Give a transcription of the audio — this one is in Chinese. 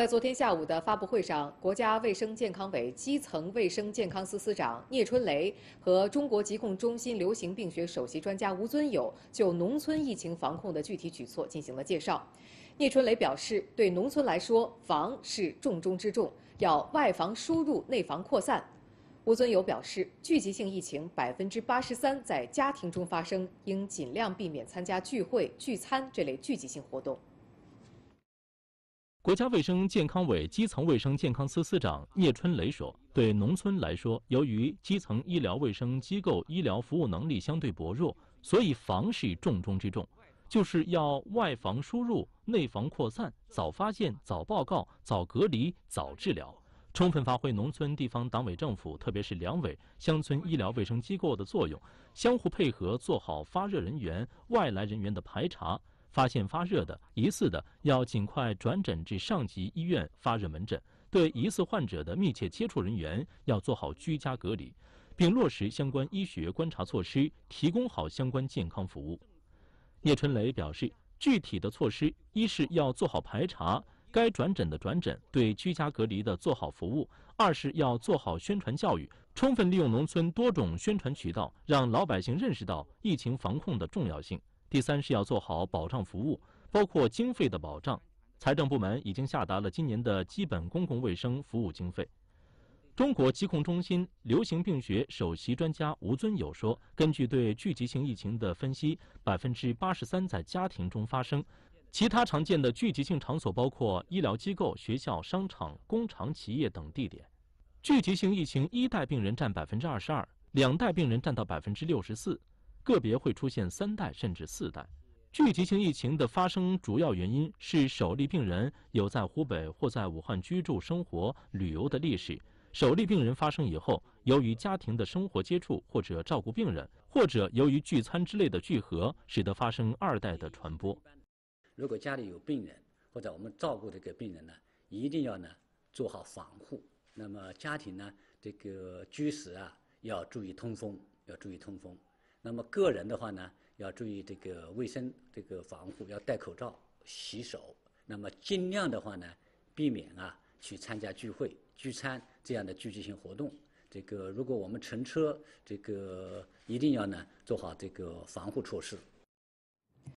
在昨天下午的发布会上，国家卫生健康委基层卫生健康司司长聂春雷和中国疾控中心流行病学首席专家吴尊友就农村疫情防控的具体举措进行了介绍。聂春雷表示，对农村来说，防是重中之重，要外防输入，内防扩散。吴尊友表示，聚集性疫情百分之八十三在家庭中发生，应尽量避免参加聚会、聚餐这类聚集性活动。国家卫生健康委基层卫生健康司司长聂春雷说：“对农村来说，由于基层医疗卫生机构医疗服务能力相对薄弱，所以防是重中之重，就是要外防输入、内防扩散，早发现、早报告、早隔离、早治疗。充分发挥农村地方党委政府，特别是两委、乡村医疗卫生机构的作用，相互配合，做好发热人员、外来人员的排查。”发现发热的、疑似的，要尽快转诊至上级医院发热门诊。对疑似患者的密切接触人员，要做好居家隔离，并落实相关医学观察措施，提供好相关健康服务。叶春雷表示，具体的措施一是要做好排查，该转诊的转诊，对居家隔离的做好服务；二是要做好宣传教育，充分利用农村多种宣传渠道，让老百姓认识到疫情防控的重要性。第三是要做好保障服务，包括经费的保障。财政部门已经下达了今年的基本公共卫生服务经费。中国疾控中心流行病学首席专家吴尊友说：“根据对聚集性疫情的分析，百分之八十三在家庭中发生，其他常见的聚集性场所包括医疗机构、学校、商场、工厂、企业等地点。聚集性疫情一代病人占百分之二十二，两代病人占到百分之六十四。”个别会出现三代甚至四代聚集性疫情的发生，主要原因是首例病人有在湖北或在武汉居住、生活、旅游的历史。首例病人发生以后，由于家庭的生活接触或者照顾病人，或者由于聚餐之类的聚合，使得发生二代的传播。如果家里有病人，或者我们照顾这个病人呢，一定要呢做好防护。那么家庭呢，这个居室啊要注意通风，要注意通风。那么个人的话呢，要注意这个卫生，这个防护要戴口罩、洗手。那么尽量的话呢，避免啊去参加聚会、聚餐这样的聚集性活动。这个如果我们乘车，这个一定要呢做好这个防护措施。